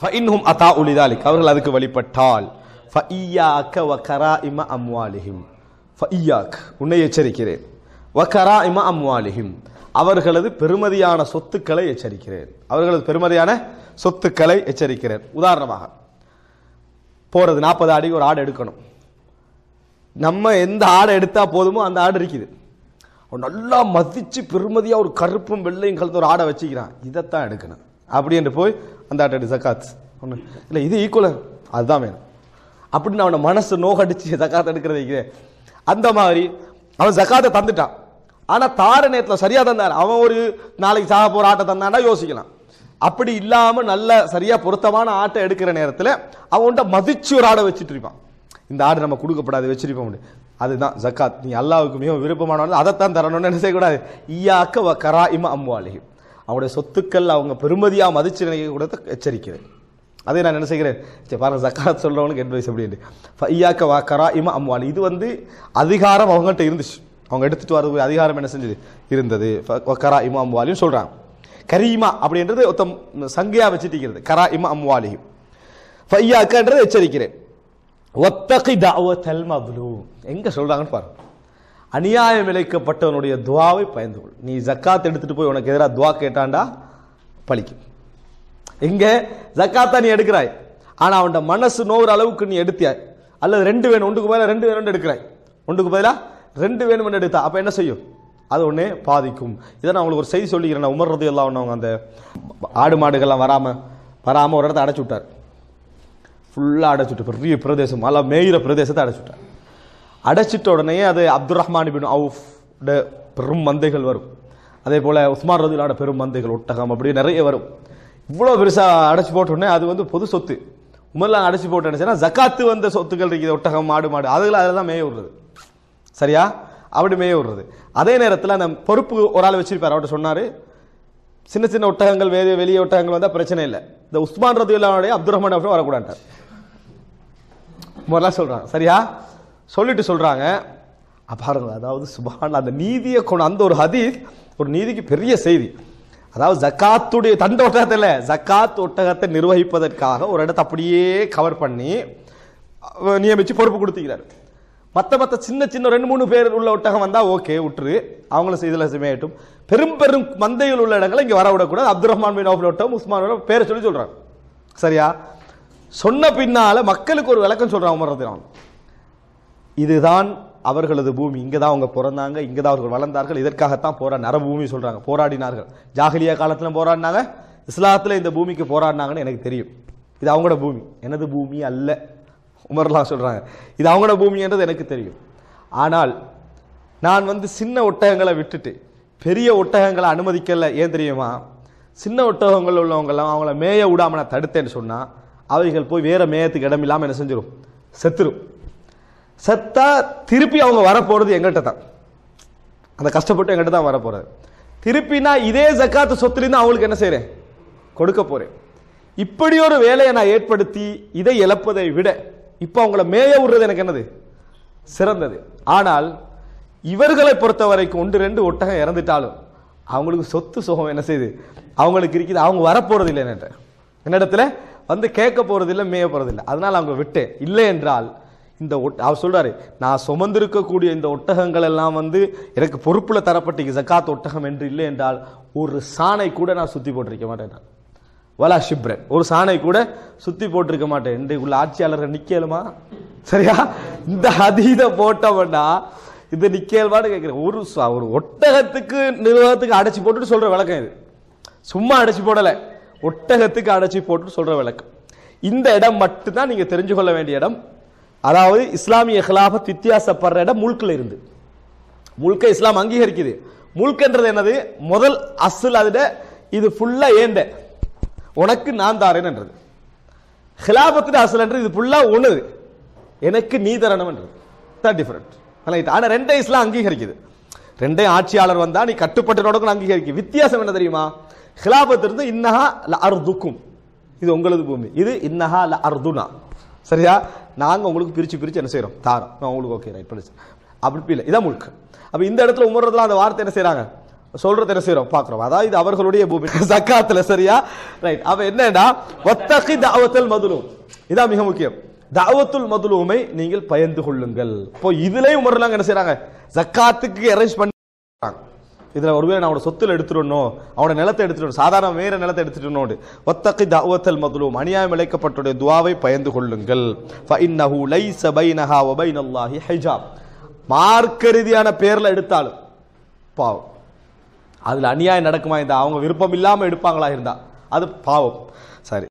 ஃபஇன்ஹும் அதா உலிதாலிக் அவர்கள் அதுக்கு வழிபட்டால் ஃபஇயாக்க வ கரா இம அம்வாலிஹிம் ஃபஇயாக் உன்னை எச்சரிக்கிறேன் வ கரா இம அம்வாலிஹிம் அவர்களது பெருமதியான சொத்துக்களை எச்சரிக்கிறேன் அவர்களது பெருமதியான சொத்துக்களை எச்சரிக்கிறேன் உதாரணமாக போகிறது நாற்பது ஆடிக்கு ஒரு ஆடு எடுக்கணும் நம்ம எந்த ஆடை எடுத்தால் போதுமோ அந்த ஆடு இருக்குது நல்லா மதித்து பெருமதியாக ஒரு கருப்பும் வெள்ளையும் கலந்து ஒரு ஆடை வச்சுக்கிறான் இதைத்தான் எடுக்கணும் அப்படின்ட்டு போய் அந்த ஆட்டாடி ஜக்காத் ஒன்று இல்லை இது ஈக்குவலாக அதுதான் வேணும் அப்படின்னு அவனை மனசு நோகடிச்சு ஜக்காத் எடுக்கிறத அந்த மாதிரி அவன் ஜக்காத்தை தந்துட்டான் ஆனால் தார நேரத்தில் சரியாக தந்தார் அவன் ஒரு நாளைக்கு சாக போகிற ஆட்டை தந்தான்னா யோசிக்கலாம் அப்படி இல்லாமல் நல்ல சரியாக பொருத்தமான ஆட்டை எடுக்கிற நேரத்தில் அவன்கிட்ட மதிச்சு ஒரு ஆடை வச்சுட்டு இருப்பான் இந்த ஆடு நம்ம கொடுக்கப்படாது வச்சிருப்போம் அதுதான் ஜக்காத் நீ அல்லாவுக்கு மிகவும் விருப்பமானவன் அதைத்தான் தரணும்னு என்ன செய்யக்கூடாது ஈயாக்க கரா இம அம்வாலிஹிம் அவங்களுடைய சொத்துக்கள் அவங்க பெருமதியாக மதிச்சு நினைக்க கூட எச்சரிக்கிறேன் அதே நான் என்ன செய்கிறேன் சரி பாருங்கள் சக்காரத்து சொல்கிறவனுக்கு அட்வைஸ் அப்படின்னு ஐயாக்க வாக்கரா இம அம்வாலி இது வந்து அதிகாரம் அவங்கள்ட்ட இருந்துச்சு அவங்க எடுத்துகிட்டு வரது அதிகாரம் என்ன செஞ்சது இருந்தது கரா இமா அம்வாலின்னு சொல்கிறாங்க கரீமா அப்படின்றது ஒருத்தம் சங்கையாக வச்சுட்டு கரா இமா அம்வாலியும் ஃபையாக்கன்றது எச்சரிக்கிறேன் ஒத்தகி தாவத்தல் மப்லூ எங்கே சொல்கிறாங்கன்னு பாருங்கள் அநியாயம் இழைக்கப்பட்டவனுடைய துவாவை பயந்து கொள் நீ ஜக்காத் எடுத்துட்டு போய் உனக்கு எதிராக துவா கேட்டாண்டா பழிக்கும் இங்கே ஜக்காத்தா நீ எடுக்கிறாய் ஆனால் அவன் மனசு நோவுற அளவுக்கு நீ எடுத்தியாய் அல்லது ரெண்டு வேணும் ஒன்றுக்கு பதிலாக ரெண்டு வேணும் எடுக்கிறாய் ஒன்றுக்கு பதிலாக ரெண்டு வேணும் எடுத்தா அப்போ என்ன செய்யும் அது ஒன்று பாதிக்கும் இதை நான் உங்களுக்கு ஒரு செய்தி சொல்லிக்கிறேன் நான் உமர்றது எல்லாம் ஒன்று அவங்க அந்த ஆடு மாடுகள்லாம் வராமல் வராமல் ஒரு இடத்த அடைச்சி விட்டார் ஃபுல்லாக அடைச்சி விட்டு பெரிய பிரதேசம் மலை மேயிற பிரதேசத்தை அடைச்சி விட்டார் அடைச்சிட்ட உடனே அது அப்துல் ரஹ்மான் பின் அவுஃப் பெரும் மந்தைகள் வரும் அதே போல் உஸ்மான் ரதுலான பெரும் மந்தைகள் ஒட்டகம் அப்படி நிறைய வரும் இவ்வளோ பெருசாக அடைச்சி போட்டோடனே அது வந்து பொது சொத்து உமர்லாம் அடைச்சி போட்டு நினச்சேன்னா ஜக்காத்து வந்த சொத்துக்கள் இருக்குது ஒட்டகம் மாடு மாடு அதுகளை அதில் தான் மேய விடுறது சரியா அப்படி மேய விடுறது அதே நேரத்தில் அந்த பொறுப்பு ஒரு ஆள் வச்சிருப்பார் அவர்கிட்ட சொன்னார் சின்ன சின்ன ஒட்டகங்கள் வேறு வெளியே ஒட்டகங்கள் வந்தால் பிரச்சனை இல்லை இந்த உஸ்மான் ரதிலானுடைய அப்துல் ரஹ்மான் அப்படின்னு வரக்கூடாட்டார் உமர்லாம் சொல்கிறாங்க சரியா சொல்லிட்டு சொல்கிறாங்க பாருங்க அதாவது சுபான் அந்த நீதியை கொண்டு அந்த ஒரு ஹதீஸ் ஒரு நீதிக்கு பெரிய செய்தி அதாவது ஜக்காத்துடைய தண்ட ஒட்டகத்தில் ஜக்காத் ஒட்டகத்தை நிர்வகிப்பதற்காக ஒரு இடத்த அப்படியே கவர் பண்ணி நியமித்து பொறுப்பு கொடுத்துக்கிறார் மற்ற மற்ற சின்ன சின்ன ரெண்டு மூணு பேர் உள்ள ஒட்டகம் வந்தால் ஓகே விட்டுரு அவங்களும் இதில் செய்யட்டும் பெரும் பெரும் மந்தைகள் உள்ள இடங்களை இங்கே வர அப்துல் ரஹ்மான் பின் அவுஃபில் ஒட்டகம் உஸ்மான் பேரை சொல்லி சொல்கிறாங்க சரியா சொன்ன பின்னால் மக்களுக்கு ஒரு விளக்கம் சொல்கிறான் உமர் இதுதான் அவர்களது பூமி இங்கே தான் அவங்க பிறந்தாங்க இங்கே தான் அவர்கள் வளர்ந்தார்கள் இதற்காகத்தான் போரா நரபூமி சொல்கிறாங்க போராடினார்கள் ஜாகலியா காலத்தில் போராடினாங்க இஸ்லாத்தில் இந்த பூமிக்கு போராடினாங்கன்னு எனக்கு தெரியும் இது அவங்களோட பூமி எனது பூமி அல்ல உமர்லாம் சொல்கிறாங்க இது அவங்களோட பூமின்றது எனக்கு தெரியும் ஆனால் நான் வந்து சின்ன ஒட்டகங்களை விட்டுட்டு பெரிய ஒட்டகங்களை அனுமதிக்கலை ஏன் தெரியுமா சின்ன ஒட்டகங்கள் உள்ளவங்கெல்லாம் அவங்கள மேய விடாமல் நான் தடுத்தேன்னு சொன்னால் அவைகள் போய் வேறு மேயத்துக்கு இடமில்லாமல் என்ன செஞ்சிடும் செத்துரும் செத்தா திருப்பி அவங்க வரப்போகிறது எங்கள்கிட்ட தான் அந்த கஷ்டப்பட்டு எங்கள்கிட்ட தான் வரப்போகிறது திருப்பி நான் இதே ஜக்காத்து சொத்துலேருந்து அவங்களுக்கு என்ன செய்கிறேன் கொடுக்க போகிறேன் இப்படி ஒரு வேலையை நான் ஏற்படுத்தி இதை இழப்பதை விட இப்போ அவங்கள மேய விடுறது எனக்கு என்னது சிறந்தது ஆனால் இவர்களை பொறுத்த வரைக்கும் ஒன்று ரெண்டு ஒட்டகம் இறந்துட்டாலும் அவங்களுக்கு சொத்து சுகம் என்ன செய்யுது அவங்களுக்கு இருக்குது அவங்க வரப்போகிறது இல்லை என்ன என்னிடத்துல வந்து கேட்க போகிறது இல்லை மேய போகிறது இல்லை அதனால் அவங்க விட்டேன் இல்லை என்றால் இந்த அவர் சொல்கிறாரு நான் சுமந்திருக்கக்கூடிய இந்த ஒட்டகங்கள் எல்லாம் வந்து எனக்கு பொறுப்பில் தரப்பட்ட ஜக்காத் ஒட்டகம் என்று இல்லை என்றால் ஒரு சாணை கூட நான் சுற்றி போட்டிருக்க மாட்டேன் வலா ஷிப்ரன் ஒரு சாணை கூட சுற்றி போட்டிருக்க மாட்டேன் இன்றைக்கு உள்ள ஆட்சியாளர்கள் நிற்கலுமா சரியா இந்த அதீத போட்டவனா இது நிக்கேல்வான்னு கேட்குறேன் ஒரு ஒரு ஒட்டகத்துக்கு நிறுவனத்துக்கு அடைச்சி போட்டுட்டு சொல்கிற விளக்கம் இது சும்மா அடைச்சி போடலை ஒட்டகத்துக்கு அடைச்சி போட்டுட்டு சொல்கிற விளக்கம் இந்த இடம் மட்டும்தான் நீங்கள் தெரிஞ்சு கொள்ள வேண்டிய இடம் அதாவது இஸ்லாமிய ஹிலாபத் வித்தியாசப்படுற இடம் முழுக்கில் இருந்து முழுக்க இஸ்லாம் அங்கீகரிக்குது முழுக்கன்றது என்னது முதல் அசுல் அதில் இது ஃபுல்லாக ஏண்ட உனக்கு நான் தாரேன்ன்றது ஹிலாபத்து என்று இது ஃபுல்லாக ஒன்று எனக்கு நீ தரணும்ன்றது தான் டிஃப்ரெண்ட் ரைட் ஆனால் ரெண்டே இஸ்லாம் அங்கீகரிக்குது ரெண்டே ஆட்சியாளர் வந்தால் நீ கட்டுப்பட்டு நடக்கணும் அங்கீகரிக்கு வித்தியாசம் என்ன தெரியுமா ஹிலாபத் இருந்து இன்னஹா ல அர்துக்கும் இது உங்களது பூமி இது இன்னஹா ல அர்துனா சரியா நாங்கள் உங்களுக்கு பிரித்து பிரித்து என்ன செய்கிறோம் தாரோம் நான் உங்களுக்கு ஓகே ரைட் படிச்சு அப்படி இல்லை இதான் முழுக்க அப்போ இந்த இடத்துல உமர்றதுல அந்த வார்த்தை என்ன செய்கிறாங்க சொல்றது என்ன செய்யறோம் பாக்குறோம் அதாவது இது அவர்களுடைய பூமி சக்காத்துல சரியா ரைட் அவ என்னன்னா ஒத்தகி தாவத்தல் மதுலும் இதான் மிக முக்கியம் தாவத்துல் மதுலூமை நீங்கள் பயந்து கொள்ளுங்கள் இப்போ இதுலயும் உமர்லாங்க என்ன செய்யறாங்க சக்காத்துக்கு அரேஞ்ச் பண்ணி இதில் ஒருவேளை நான் அவனோட சொத்தில் எடுத்துடணும் அவனோட நிலத்தை எடுத்துடணும் சாதாரண வேறு நிலத்தை எடுத்துடணும் ஒத்தக்கை தாவத்தல் மதுலு அநியாயம் இழைக்கப்பட்டுடைய துவாவை பயந்து கொள்ளுங்கள் மார்க்க ரீதியான பேரில் எடுத்தாலும் பாவம் அதில் அநியாயம் நடக்குமா இருந்தால் அவங்க விருப்பம் இல்லாமல் எடுப்பாங்களா இருந்தால் அது பாவம் சரி